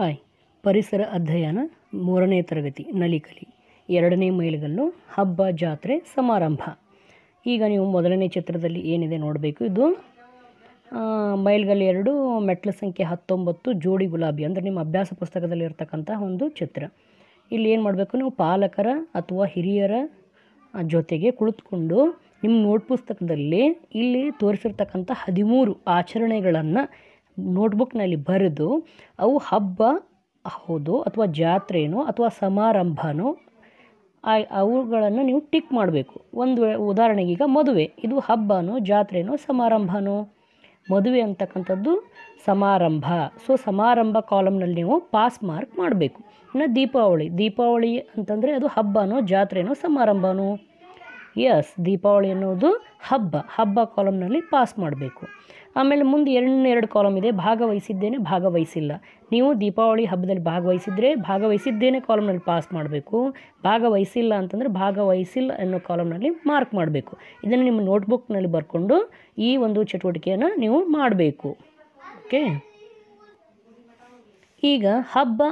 hi ಪರಿಸರ ಅಧ್ಯಯನ ಮೂರನೇ ತರಗತಿ ನಲಿಕಲಿ ಎರಡನೇ ಮೈಲಿಗಲ್ಲು ಹಬ್ಬ ಜಾತ್ರೆ ಸಮಾರಂಭ ಈಗ ನೀವು ಮೊದಲನೇ ಚಿತ್ರದಲ್ಲಿ ಏನಿದೆ ನೋಡಬೇಕು ಇದು ಮೈಲ್ಗಲ್ ಎರಡು ಮೆಟ್ಲ ಸಂಖ್ಯೆ ಹತ್ತೊಂಬತ್ತು ಜೋಡಿ ಗುಲಾಬಿ ಅಂದರೆ ನಿಮ್ಮ ಅಭ್ಯಾಸ ಪುಸ್ತಕದಲ್ಲಿ ಇರತಕ್ಕಂಥ ಒಂದು ಚಿತ್ರ ಇಲ್ಲಿ ಏನು ಮಾಡಬೇಕು ನೀವು ಪಾಲಕರ ಅಥವಾ ಹಿರಿಯರ ಜೊತೆಗೆ ಕುಳಿತುಕೊಂಡು ನಿಮ್ಮ ನೋಟ್ ಪುಸ್ತಕದಲ್ಲಿ ಇಲ್ಲಿ ತೋರಿಸಿರ್ತಕ್ಕಂಥ ಹದಿಮೂರು ಆಚರಣೆಗಳನ್ನು ನೋಟ್ಬುಕ್ನಲ್ಲಿ ಬರೆದು ಅವು ಹಬ್ಬ ಹೌದು ಅಥವಾ ಜಾತ್ರೆನೋ ಅಥವಾ ಸಮಾರಂಭನೋ ಅವುಗಳನ್ನು ನೀವು ಟಿಕ್ ಮಾಡಬೇಕು ಒಂದು ಉದಾಹರಣೆಗೆ ಈಗ ಮದುವೆ ಇದು ಹಬ್ಬನೋ ಜಾತ್ರೆನೋ ಸಮಾರಂಭನೋ ಮದುವೆ ಅಂತಕ್ಕಂಥದ್ದು ಸಮಾರಂಭ ಸೊ ಸಮಾರಂಭ ಕಾಲಮ್ನಲ್ಲಿ ನೀವು ಪಾಸ್ ಮಾರ್ಕ್ ಮಾಡಬೇಕು ಇನ್ನು ದೀಪಾವಳಿ ದೀಪಾವಳಿ ಅಂತಂದರೆ ಅದು ಹಬ್ಬನೋ ಜಾತ್ರೆನೋ ಸಮಾರಂಭನೋ ಎಸ್ ದೀಪಾವಳಿ ಅನ್ನೋದು ಹಬ್ಬ ಹಬ್ಬ ಕಾಲಮ್ನಲ್ಲಿ ಪಾಸ್ ಮಾಡಬೇಕು ಆಮೇಲೆ ಮುಂದೆ ಎರಡು ಎರಡು ಕಾಲಮ್ ಇದೆ ಭಾಗವಹಿಸಿದ್ದೇನೆ ಭಾಗವಹಿಸಿಲ್ಲ ನೀವು ದೀಪಾವಳಿ ಹಬ್ಬದಲ್ಲಿ ಭಾಗವಹಿಸಿದ್ರೆ ಭಾಗವಹಿಸಿದ್ದೇನೆ ಕಾಲಮ್ನಲ್ಲಿ ಪಾಸ್ ಮಾಡಬೇಕು ಭಾಗವಹಿಸಿಲ್ಲ ಅಂತಂದರೆ ಭಾಗವಹಿಸಿಲ್ಲ ಅನ್ನೋ ಕಾಲಮ್ನಲ್ಲಿ ಮಾರ್ಕ್ ಮಾಡಬೇಕು ಇದನ್ನು ನಿಮ್ಮ ನೋಟ್ಬುಕ್ನಲ್ಲಿ ಬರ್ಕೊಂಡು ಈ ಒಂದು ಚಟುವಟಿಕೆಯನ್ನು ನೀವು ಮಾಡಬೇಕು ಓಕೆ ಈಗ ಹಬ್ಬ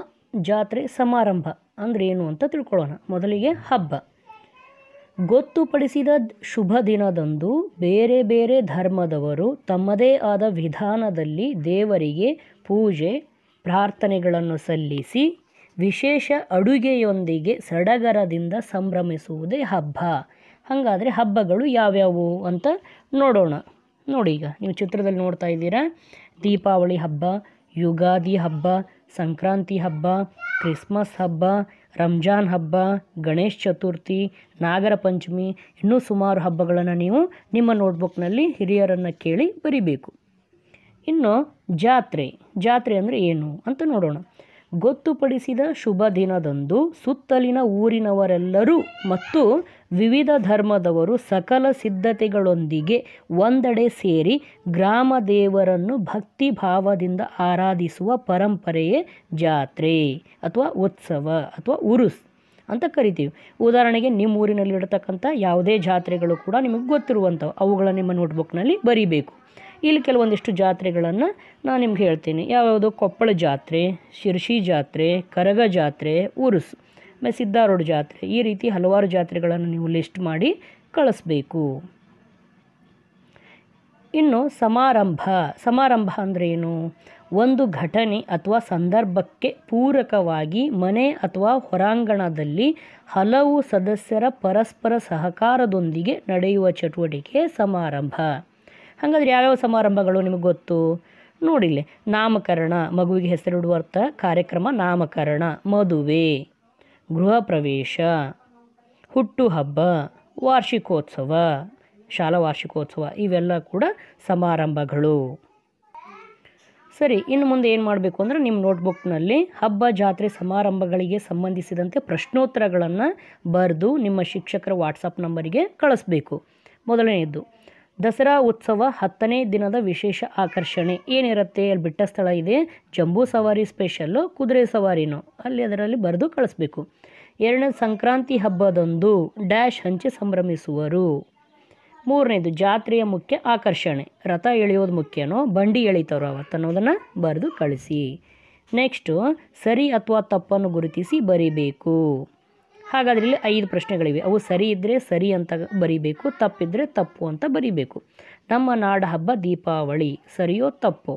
ಜಾತ್ರೆ ಸಮಾರಂಭ ಅಂದರೆ ಏನು ಅಂತ ತಿಳ್ಕೊಳ್ಳೋಣ ಮೊದಲಿಗೆ ಹಬ್ಬ ಗೊತ್ತುಪಡಿಸಿದ ಶುಭ ದಿನದಂದು ಬೇರೆ ಬೇರೆ ಧರ್ಮದವರು ತಮ್ಮದೇ ಆದ ವಿಧಾನದಲ್ಲಿ ದೇವರಿಗೆ ಪೂಜೆ ಪ್ರಾರ್ಥನೆಗಳನ್ನು ಸಲ್ಲಿಸಿ ವಿಶೇಷ ಅಡುಗೆಯೊಂದಿಗೆ ಸಡಗರದಿಂದ ಸಂಭ್ರಮಿಸುವುದೇ ಹಬ್ಬ ಹಾಗಾದರೆ ಹಬ್ಬಗಳು ಯಾವ್ಯಾವು ಅಂತ ನೋಡೋಣ ನೋಡಿ ಈಗ ನೀವು ಚಿತ್ರದಲ್ಲಿ ನೋಡ್ತಾ ಇದ್ದೀರಾ ದೀಪಾವಳಿ ಹಬ್ಬ ಯುಗಾದಿ ಹಬ್ಬ ಸಂಕ್ರಾಂತಿ ಹಬ್ಬ ಕ್ರಿಸ್ಮಸ್ ಹಬ್ಬ ರಂಜಾನ್ ಹಬ್ಬ ಗಣೇಶ ಚತುರ್ಥಿ ನಾಗರ ಪಂಚಮಿ ಇನ್ನೂ ಸುಮಾರು ಹಬ್ಬಗಳನ್ನು ನೀವು ನಿಮ್ಮ ನೋಟ್ಬುಕ್ನಲ್ಲಿ ಹಿರಿಯರನ್ನು ಕೇಳಿ ಬರಿಬೇಕು ಇನ್ನು ಜಾತ್ರೆ ಜಾತ್ರೆ ಅಂದರೆ ಏನು ಅಂತ ನೋಡೋಣ ಗೊತ್ತುಪಡಿಸಿದ ಶುಭ ದಿನದಂದು ಸುತ್ತಲಿನ ಊರಿನವರೆಲ್ಲರೂ ಮತ್ತು ವಿವಿಧ ಧರ್ಮದವರು ಸಕಲ ಸಿದ್ಧತೆಗಳೊಂದಿಗೆ ಒಂದೆಡೆ ಸೇರಿ ಗ್ರಾಮ ದೇವರನ್ನು ಭಕ್ತಿ ಭಾವದಿಂದ ಆರಾಧಿಸುವ ಪರಂಪರೆಯೇ ಜಾತ್ರೆ ಅಥವಾ ಉತ್ಸವ ಅಥವಾ ಉರುಸ್ ಅಂತ ಕರಿತೀವಿ ಉದಾಹರಣೆಗೆ ನಿಮ್ಮ ಊರಿನಲ್ಲಿ ಇಡತಕ್ಕಂಥ ಯಾವುದೇ ಜಾತ್ರೆಗಳು ಕೂಡ ನಿಮಗೆ ಗೊತ್ತಿರುವಂಥವು ಅವುಗಳನ್ನು ನಿಮ್ಮ ನೋಟ್ಬುಕ್ನಲ್ಲಿ ಬರೀಬೇಕು ಇಲ್ಲಿ ಕೆಲವೊಂದಿಷ್ಟು ಜಾತ್ರೆಗಳನ್ನು ನಾನು ನಿಮ್ಗೆ ಹೇಳ್ತೀನಿ ಯಾವುದು ಕೊಪ್ಪಳ ಜಾತ್ರೆ ಶಿರ್ಷಿ ಜಾತ್ರೆ ಕರಗ ಜಾತ್ರೆ ಉರುಸು ಆಮೇಲೆ ಸಿದ್ಧಾರೂಢ ಜಾತ್ರೆ ಈ ರೀತಿ ಹಲವಾರು ಜಾತ್ರೆಗಳನ್ನು ನೀವು ಲಿಸ್ಟ್ ಮಾಡಿ ಕಳಿಸ್ಬೇಕು ಇನ್ನು ಸಮಾರಂಭ ಸಮಾರಂಭ ಅಂದರೆ ಏನು ಒಂದು ಘಟನೆ ಅಥವಾ ಸಂದರ್ಭಕ್ಕೆ ಪೂರಕವಾಗಿ ಮನೆ ಅಥವಾ ಹೊರಾಂಗಣದಲ್ಲಿ ಹಲವು ಸದಸ್ಯರ ಪರಸ್ಪರ ಸಹಕಾರದೊಂದಿಗೆ ನಡೆಯುವ ಚಟುವಟಿಕೆ ಸಮಾರಂಭ ಹಾಗಾದ್ರೆ ಯಾವ್ಯಾವ ಸಮಾರಂಭಗಳು ನಿಮಗೆ ಗೊತ್ತು ನೋಡಿಲ್ಲಿ ನಾಮಕರಣ ಮಗುವಿಗೆ ಹೆಸರಿಡುವ ಕಾರ್ಯಕ್ರಮ ನಾಮಕರಣ ಮದುವೆ ಗೃಹ ಪ್ರವೇಶ ಹುಟ್ಟುಹಬ್ಬ ವಾರ್ಷಿಕೋತ್ಸವ ಶಾಲಾ ವಾರ್ಷಿಕೋತ್ಸವ ಇವೆಲ್ಲ ಕೂಡ ಸಮಾರಂಭಗಳು ಸರಿ ಇನ್ನು ಮುಂದೆ ಏನು ಮಾಡಬೇಕು ಅಂದರೆ ನಿಮ್ಮ ನೋಟ್ಬುಕ್ನಲ್ಲಿ ಹಬ್ಬ ಜಾತ್ರೆ ಸಮಾರಂಭಗಳಿಗೆ ಸಂಬಂಧಿಸಿದಂತೆ ಪ್ರಶ್ನೋತ್ತರಗಳನ್ನು ಬರೆದು ನಿಮ್ಮ ಶಿಕ್ಷಕರ ವಾಟ್ಸಪ್ ನಂಬರಿಗೆ ಕಳಿಸ್ಬೇಕು ಮೊದಲನೆಯದ್ದು ದಸರಾ ಉತ್ಸವ ಹತ್ತನೇ ದಿನದ ವಿಶೇಷ ಆಕರ್ಷಣೆ ಏನಿರುತ್ತೆ ಅಲ್ಲಿ ಬಿಟ್ಟ ಸ್ಥಳ ಇದೆ ಜಂಬೂ ಸವಾರಿ ಸ್ಪೆಷಲ್ಲು ಕುದುರೆ ಸವಾರಿನೂ ಅಲ್ಲಿ ಅದರಲ್ಲಿ ಬರೆದು ಕಳಿಸ್ಬೇಕು ಎರಡನೇ ಸಂಕ್ರಾಂತಿ ಹಬ್ಬದಂದು ಡ್ಯಾಶ್ ಹಂಚಿ ಸಂಭ್ರಮಿಸುವರು ಮೂರನೇದು ಜಾತ್ರೆಯ ಮುಖ್ಯ ಆಕರ್ಷಣೆ ರಥ ಎಳೆಯೋದು ಮುಖ್ಯನೋ ಬಂಡಿ ಎಳಿತಾರೋ ಅವತ್ತು ಅನ್ನೋದನ್ನು ಬರೆದು ಕಳಿಸಿ ನೆಕ್ಸ್ಟು ಸರಿ ಅಥವಾ ತಪ್ಪನ್ನು ಗುರುತಿಸಿ ಬರೀಬೇಕು ಹಾಗಾದರೆ ಇಲ್ಲಿ ಐದು ಪ್ರಶ್ನೆಗಳಿವೆ ಅವು ಸರಿ ಇದ್ದರೆ ಸರಿ ಅಂತ ಬರೀಬೇಕು ತಪ್ಪಿದ್ರೆ ತಪ್ಪು ಅಂತ ಬರೀಬೇಕು ನಮ್ಮ ನಾಡ ಹಬ್ಬ ದೀಪಾವಳಿ ಸರಿಯೋ ತಪ್ಪೋ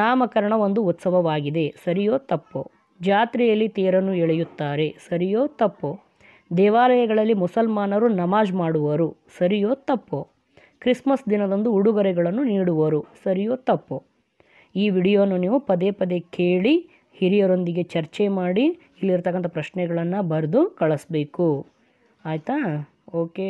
ನಾಮಕರಣ ಒಂದು ಉತ್ಸವವಾಗಿದೆ ಸರಿಯೋ ತಪ್ಪೋ ಜಾತ್ರೆಯಲ್ಲಿ ತೇರನ್ನು ಎಳೆಯುತ್ತಾರೆ ಸರಿಯೋ ತಪ್ಪೋ ದೇವಾಲಯಗಳಲ್ಲಿ ಮುಸಲ್ಮಾನರು ನಮಾಜ್ ಮಾಡುವರು ಸರಿಯೋ ತಪ್ಪೋ ಕ್ರಿಸ್ಮಸ್ ದಿನದಂದು ಉಡುಗೊರೆಗಳನ್ನು ನೀಡುವರು ಸರಿಯೋ ತಪ್ಪೋ ಈ ವಿಡಿಯೋನು ನೀವು ಪದೇ ಪದೇ ಕೇಳಿ ಹಿರಿಯರೊಂದಿಗೆ ಚರ್ಚೆ ಮಾಡಿ ಇಲ್ಲಿರ್ತಕ್ಕಂಥ ಪ್ರಶ್ನೆಗಳನ್ನು ಬರೆದು ಕಳಿಸ್ಬೇಕು ಆಯಿತಾ ಓಕೆ